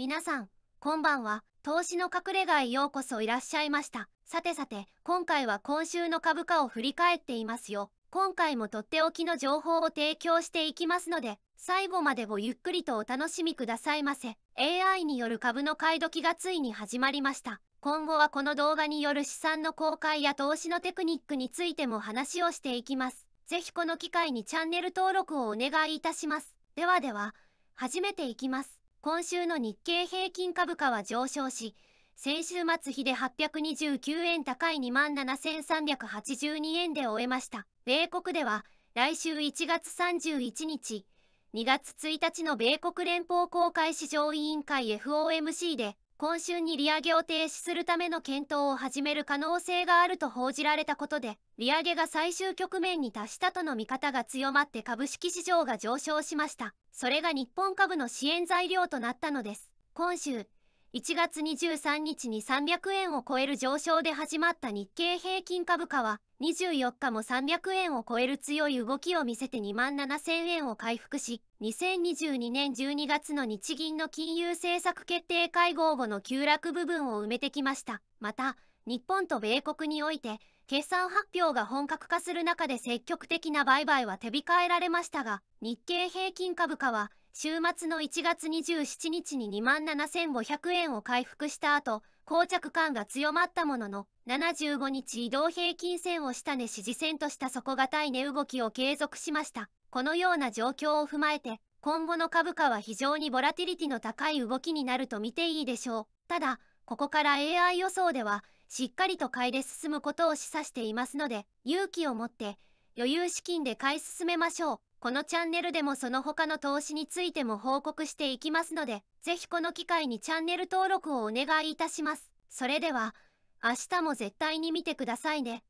皆さん、こんばんは。投資の隠れ家へようこそいらっしゃいました。さてさて、今回は今週の株価を振り返っていますよ。今回もとっておきの情報を提供していきますので、最後までごゆっくりとお楽しみくださいませ。AI による株の買い時がついに始まりました。今後はこの動画による資産の公開や投資のテクニックについても話をしていきます。ぜひこの機会にチャンネル登録をお願いいたします。ではでは、始めていきます。今週の日経平均株価は上昇し、先週末比で829円高い27,382円で終えました。米国では、来週1月31日、2月1日の米国連邦公開市場委員会 FOMC で、今週に利上げを停止するための検討を始める可能性があると報じられたことで、利上げが最終局面に達したとの見方が強まって株式市場が上昇しました。それが日本株の支援材料となったのです。今週、1月23日に300円を超える上昇で始まった日経平均株価は24日も300円を超える強い動きを見せて2万7000円を回復し2022年12月の日銀の金融政策決定会合後の急落部分を埋めてきましたまた日本と米国において決算発表が本格化する中で積極的な売買は手控えられましたが日経平均株価は週末の1月27日に27,500円を回復した後、膠着感が強まったものの、75日移動平均線を下値支持線とした底堅い値動きを継続しました。このような状況を踏まえて、今後の株価は非常にボラティリティの高い動きになると見ていいでしょう。ただ、ここから AI 予想では、しっかりと買いで進むことを示唆していますので、勇気を持って、余裕資金で買い進めましょう。このチャンネルでもその他の投資についても報告していきますので、ぜひこの機会にチャンネル登録をお願いいたします。それでは、明日も絶対に見てくださいね。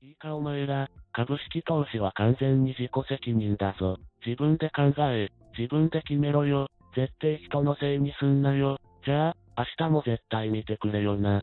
いいかお前ら、株式投資は完全に自己責任だぞ。自分で考え、自分で決めろよ。絶対人のせいにすんなよ。じゃあ、明日も絶対見てくれよな。